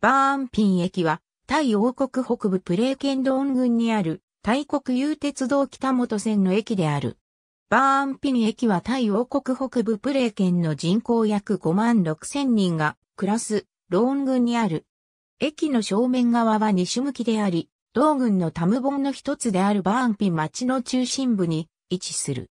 バーンピン駅は、タイ王国北部プレーケンドン郡にある、タイ国有鉄道北本線の駅である。バーンピン駅はタイ王国北部プレーケンの人口約5万6千人が暮らすローン郡にある。駅の正面側は西向きであり、同郡のタムボンの一つであるバーンピン町の中心部に位置する。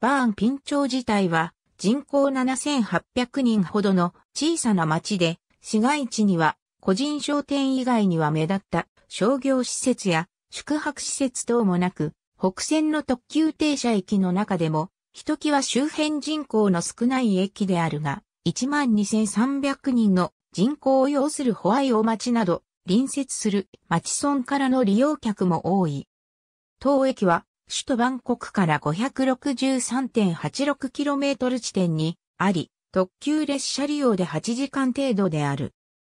バーンピン町自体は人口7800人ほどの小さな町で、市街地には個人商店以外には目立った商業施設や宿泊施設等もなく、北線の特急停車駅の中でも、ひときわ周辺人口の少ない駅であるが、12,300人の人口を要するホワイオ町など、隣接する町村からの利用客も多い。当駅は、首都バンコクから 563.86km 地点にあり、特急列車利用で8時間程度である。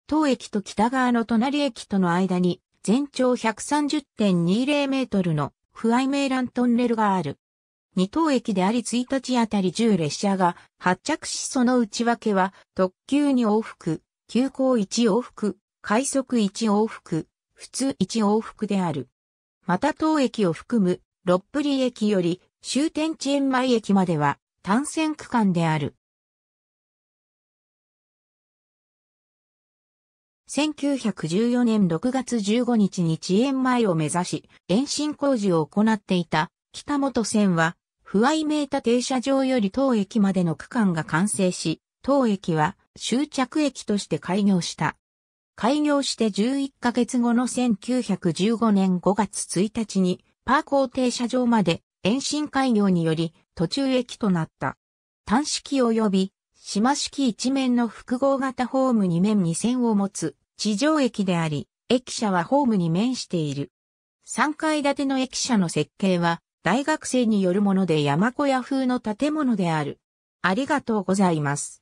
当駅と北側の隣駅との間に、全長130.20メートルの不愛ラントンネルがある。二等駅であり1日あたり10列車が発着しその内訳は特急に往復、急行1往復、快速1往復、普通1往復である。また当駅を含む、六ップリ駅より終点チェンマイ駅までは単線区間である。1914年6月15日に遅延前を目指し、延伸工事を行っていた北本線は、不愛名田停車場より当駅までの区間が完成し、当駅は終着駅として開業した。開業して11ヶ月後の1915年5月1日に、パーコー停車場まで延伸開業により途中駅となった。単式及び島式一面の複合型ホーム2面2線を持つ地上駅であり、駅舎はホームに面している。3階建ての駅舎の設計は、大学生によるもので山小屋風の建物である。ありがとうございます。